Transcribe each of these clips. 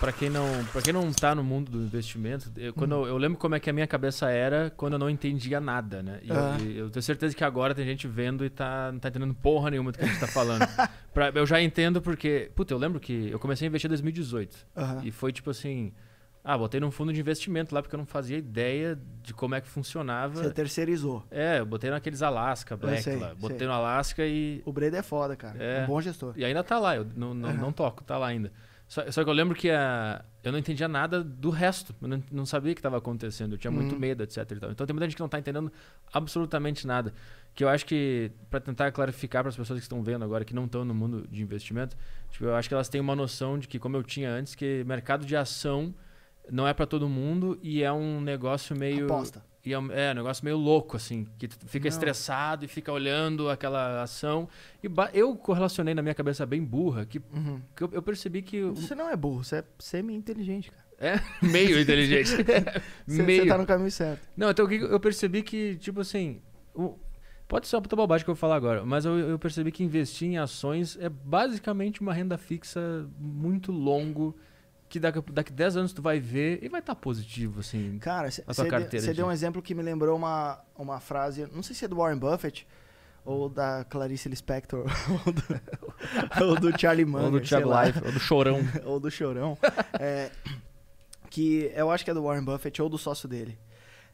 Para quem não, para quem não tá no mundo do investimento, eu, quando hum. eu, eu, lembro como é que a minha cabeça era quando eu não entendia nada, né? E, ah. eu, eu tenho certeza que agora tem gente vendo e tá não tá entendendo porra nenhuma do que a gente tá falando. pra, eu já entendo porque, puta, eu lembro que eu comecei a investir em 2018 uhum. e foi tipo assim, ah, botei num fundo de investimento lá porque eu não fazia ideia de como é que funcionava. Você terceirizou. É, eu botei naqueles Alaska Black sei, lá. Botei sei. no Alaska e. O Breda é foda, cara. É um bom gestor. E ainda tá lá, eu não, não, uhum. não toco, tá lá ainda. Só, só, que eu lembro que a, eu não entendia nada do resto. Eu não, não sabia o que estava acontecendo. Eu tinha muito hum. medo, etc. Então tem muita gente que não está entendendo absolutamente nada. Que eu acho que, para tentar clarificar para as pessoas que estão vendo agora, que não estão no mundo de investimento, tipo, eu acho que elas têm uma noção de que, como eu tinha antes, que mercado de ação não é para todo mundo e é um negócio meio. Aposta. E é um, é um, negócio meio louco, assim, que fica Não. estressado e fica olhando aquela ação. E eu correlacionei na minha cabeça bem burra, que, uhum. que eu, eu, percebi que. Você não é burro, você é semi-inteligente, cara. É? Meio inteligente. Você, Você tá no caminho certo. Não, então eu percebi que, tipo assim. O... Pode ser uma puta bobagem que eu vou falar agora, mas eu, eu percebi que investir em ações é basicamente uma renda fixa muito longo que daqui, daqui 10 anos tu vai ver e vai estar tá positivo, assim, Cara, tua carteira. Você de... deu um exemplo que me lembrou uma, uma frase, não sei se é do Warren Buffett ou da Clarice Lispector, ou do, ou do Charlie Munger, ou do Thiago Life, ou do Chorão. ou do Chorão. É, que eu acho que é do Warren Buffett ou do sócio dele.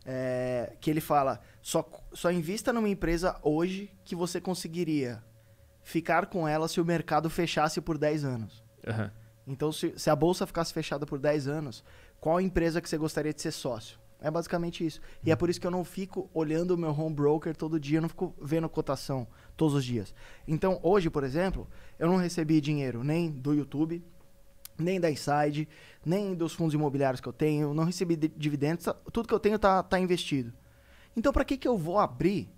É, que ele fala, só, só invista numa empresa hoje que você conseguiria ficar com ela se o mercado fechasse por 10 anos. Uhum. Então, se, se a bolsa ficasse fechada por 10 anos, qual empresa que você gostaria de ser sócio? É basicamente isso. E é uhum. por isso que eu não fico olhando o meu home broker todo dia, eu não fico vendo cotação todos os dias. Então, hoje, por exemplo, eu não recebi dinheiro nem do YouTube, nem da Inside, nem dos fundos imobiliários que eu tenho, não recebi dividendos, tá, tudo que eu tenho está tá investido. Então, para que, que eu vou abrir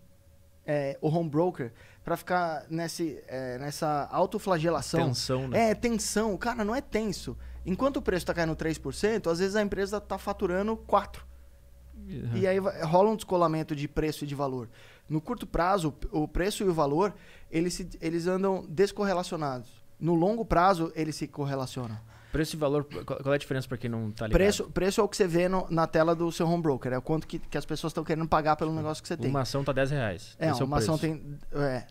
é, o home broker para ficar nesse, é, nessa autoflagelação. Tensão, né? É, tensão. Cara, não é tenso. Enquanto o preço está caindo 3%, às vezes a empresa está faturando 4%. Uhum. E aí rola um descolamento de preço e de valor. No curto prazo, o preço e o valor, eles, se, eles andam descorrelacionados. No longo prazo, eles se correlacionam. Preço e valor, qual é a diferença para quem não tá ligado? Preço, preço é o que você vê no, na tela do seu home broker, é o quanto que, que as pessoas estão querendo pagar pelo negócio que você tem. Tá é, é uma ação tá 10 reais. É, uma é ação tem. É,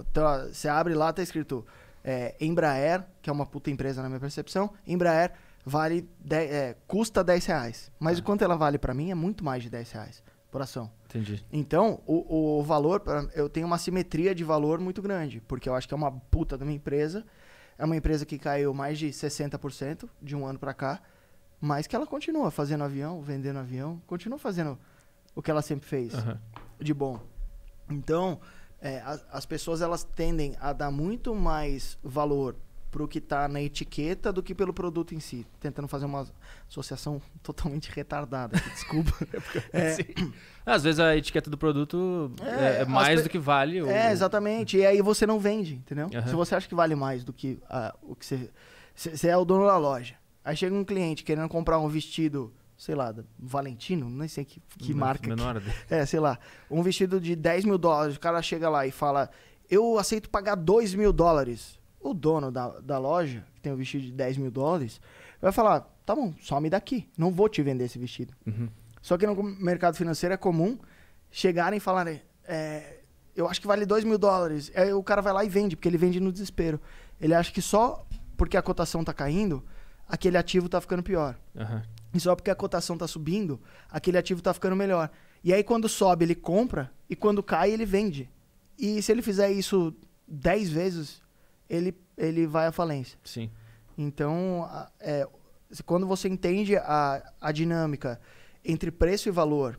então, você abre lá, tá escrito é, Embraer, que é uma puta empresa na minha percepção, Embraer vale 10, é, custa 10 reais. Mas é. o quanto ela vale para mim é muito mais de 10 reais por ação. Entendi. Então, o, o valor, eu tenho uma simetria de valor muito grande, porque eu acho que é uma puta da minha empresa é uma empresa que caiu mais de 60% de um ano para cá, mas que ela continua fazendo avião, vendendo avião, continua fazendo o que ela sempre fez uhum. de bom. Então, é, as, as pessoas elas tendem a dar muito mais valor pro que tá na etiqueta do que pelo produto em si. Tentando fazer uma associação totalmente retardada. Desculpa. É, é, assim. Às vezes a etiqueta do produto é, é mais do que vale. Ou... É, exatamente. E aí você não vende, entendeu? Uhum. Se você acha que vale mais do que o que você. Você é o dono da loja. Aí chega um cliente querendo comprar um vestido, sei lá, Valentino, não sei que, que marca. Menor. Que, é, sei lá. Um vestido de 10 mil dólares. O cara chega lá e fala: Eu aceito pagar 2 mil dólares o dono da, da loja, que tem um vestido de 10 mil dólares, vai falar: tá bom, some daqui, não vou te vender esse vestido. Uhum. Só que no mercado financeiro é comum chegarem e falarem: é, eu acho que vale 2 mil dólares. Aí o cara vai lá e vende, porque ele vende no desespero. Ele acha que só porque a cotação tá caindo, aquele ativo tá ficando pior. Uhum. E só porque a cotação tá subindo, aquele ativo tá ficando melhor. E aí quando sobe, ele compra, e quando cai, ele vende. E se ele fizer isso 10 vezes, ele, ele vai à falência. Sim. Então, é, quando você entende a, a dinâmica entre preço e valor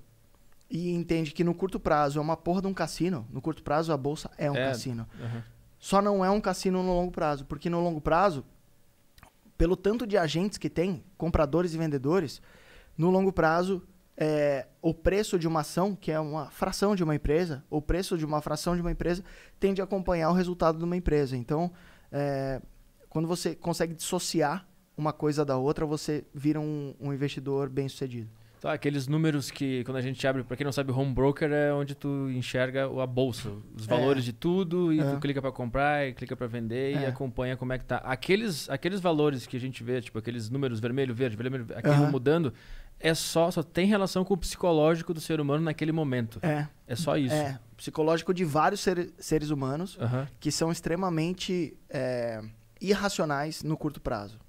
e entende que no curto prazo é uma porra de um cassino, no curto prazo a bolsa é um é, cassino. Uhum. Só não é um cassino no longo prazo, porque no longo prazo, pelo tanto de agentes que tem, compradores e vendedores, no longo prazo é, o preço de uma ação, que é uma fração de uma empresa, o preço de uma fração de uma empresa tende a acompanhar o resultado de uma empresa. Então, é, quando você consegue dissociar uma coisa da outra, você vira um, um investidor bem sucedido. Então aqueles números que quando a gente abre, para quem não sabe, home broker é onde tu enxerga a bolsa, os é. valores é. de tudo e tu é. clica para comprar, e clica para vender é. e acompanha como é que tá. Aqueles aqueles valores que a gente vê, tipo aqueles números vermelho, verde, vermelho, aquilo uh mudando, é só, só tem relação com o psicológico do ser humano naquele momento. É. É só é. isso. É. Psicológico de vários ser, seres humanos que são extremamente é, irracionais no curto prazo.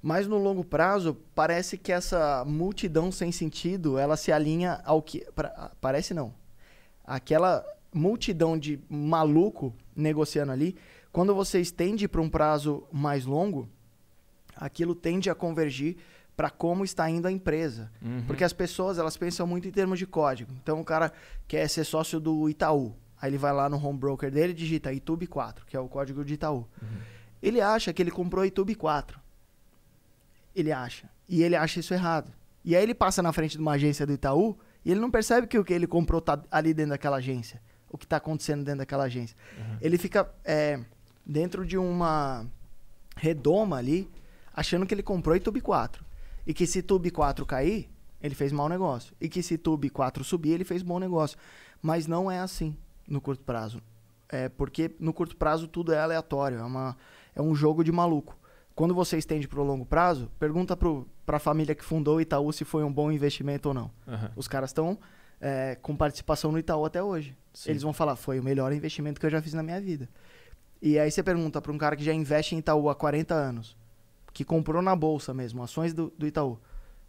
Mas no longo prazo, parece que essa multidão sem sentido, ela se alinha ao que... Pra, parece não. Aquela multidão de maluco negociando ali, quando você estende para um prazo mais longo, aquilo tende a convergir para como está indo a empresa. Uhum. Porque as pessoas, elas pensam muito em termos de código. Então, o cara quer ser sócio do Itaú. Aí ele vai lá no home broker dele e digita itub 4, que é o código de Itaú. Uhum. Ele acha que ele comprou itub 4. Ele acha. E ele acha isso errado. E aí ele passa na frente de uma agência do Itaú e ele não percebe que o que ele comprou tá ali dentro daquela agência. O que está acontecendo dentro daquela agência. Uhum. Ele fica é, dentro de uma redoma ali, achando que ele comprou itub 4. E que se Tube 4 cair, ele fez mau negócio. E que se Tube 4 subir, ele fez bom negócio. Mas não é assim no curto prazo. É porque no curto prazo tudo é aleatório, é, uma, é um jogo de maluco. Quando você estende para o longo prazo, pergunta para a família que fundou o Itaú se foi um bom investimento ou não. Uhum. Os caras estão é, com participação no Itaú até hoje. Sim. Eles vão falar, foi o melhor investimento que eu já fiz na minha vida. E aí você pergunta para um cara que já investe em Itaú há 40 anos, que comprou na bolsa mesmo, ações do, do Itaú.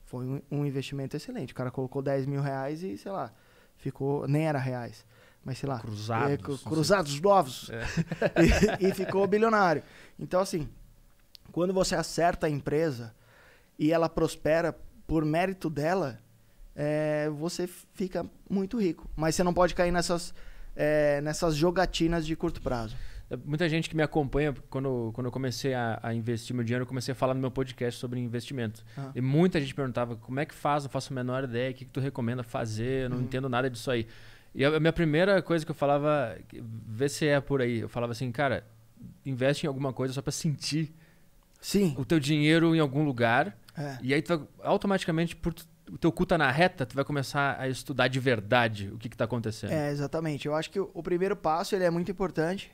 Foi um, um, investimento excelente. O cara colocou 10 mil reais e, sei lá, ficou. Nem era reais, mas sei lá. Cruzados. É, cruzados novos. É. e, e ficou bilionário. Então, assim, quando você acerta a empresa e ela prospera por mérito dela, é, você fica muito rico. Mas você não pode cair nessas, é, nessas jogatinas de curto prazo. Muita gente que me acompanha, quando, quando eu comecei a, a investir meu dinheiro, eu comecei a falar no meu podcast sobre investimento. Ah. E muita gente perguntava, como é que faz? Não faço a menor ideia, o que, que tu recomenda fazer? Eu não uhum. entendo nada disso aí. E a minha primeira coisa que eu falava, vê se é por aí, eu falava assim, cara, investe em alguma coisa só para sentir Sim. o teu dinheiro em algum lugar. É. E aí tu vai, automaticamente, por o teu cu tá na reta, tu vai começar a estudar de verdade o que, que tá acontecendo. É, exatamente. Eu acho que o primeiro passo ele é muito importante.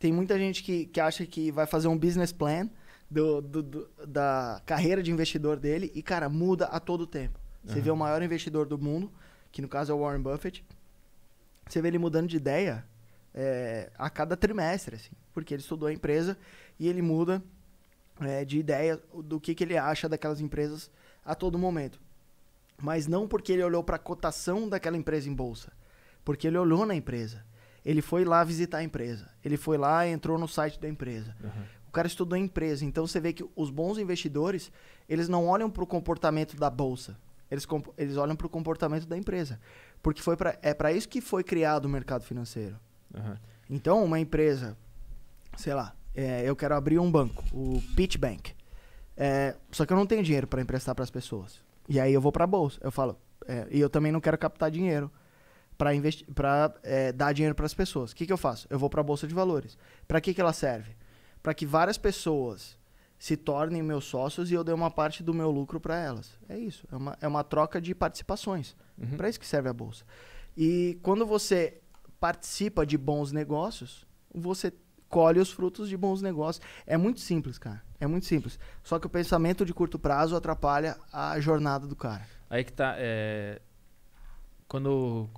Tem muita gente que, que acha que vai fazer um business plan do, do, do da carreira de investidor dele e, cara, muda a todo tempo. Você uhum. vê o maior investidor do mundo, que no caso é o Warren Buffett, você vê ele mudando de ideia é, a cada trimestre, assim, porque ele estudou a empresa e ele muda é, de ideia do que, que ele acha daquelas empresas a todo momento. Mas não porque ele olhou para a cotação daquela empresa em bolsa, porque ele olhou na empresa. Ele foi lá visitar a empresa. Ele foi lá, entrou no site da empresa. Uhum. O cara estudou a empresa. Então você vê que os bons investidores, eles não olham para o comportamento da bolsa. Eles, eles olham para o comportamento da empresa. Porque foi pra, é para isso que foi criado o mercado financeiro. Uhum. Então, uma empresa, sei lá, é, eu quero abrir um banco, o Pitch Bank. É, só que eu não tenho dinheiro para emprestar para as pessoas. E aí eu vou para a bolsa. Eu falo, é, e eu também não quero captar dinheiro para investir, para é, dar dinheiro para as pessoas. O que, que eu faço? Eu vou para a Bolsa de Valores. Para que, que ela serve? Para que várias pessoas se tornem meus sócios e eu dê uma parte do meu lucro para elas. É isso. É uma, é uma troca de participações. Uhum. Para isso que serve a Bolsa. E quando você participa de bons negócios, você colhe os frutos de bons negócios. É muito simples, cara. É muito simples. Só que o pensamento de curto prazo atrapalha a jornada do cara. Aí que tá. É... Quando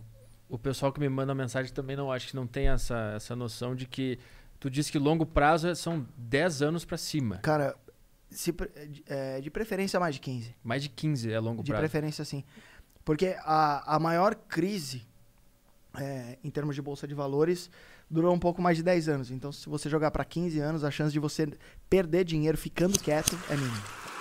o pessoal que me manda mensagem também não acho que não tem essa, essa noção de que tu diz que longo prazo é, são 10 anos para cima. Cara, se, é, é, de preferência mais de 15. Mais de 15 é longo de prazo. De preferência sim. Porque a, a maior crise é, em termos de bolsa de valores durou um pouco mais de 10 anos. Então, se você jogar para 15 anos, a chance de você perder dinheiro ficando quieto é mínima.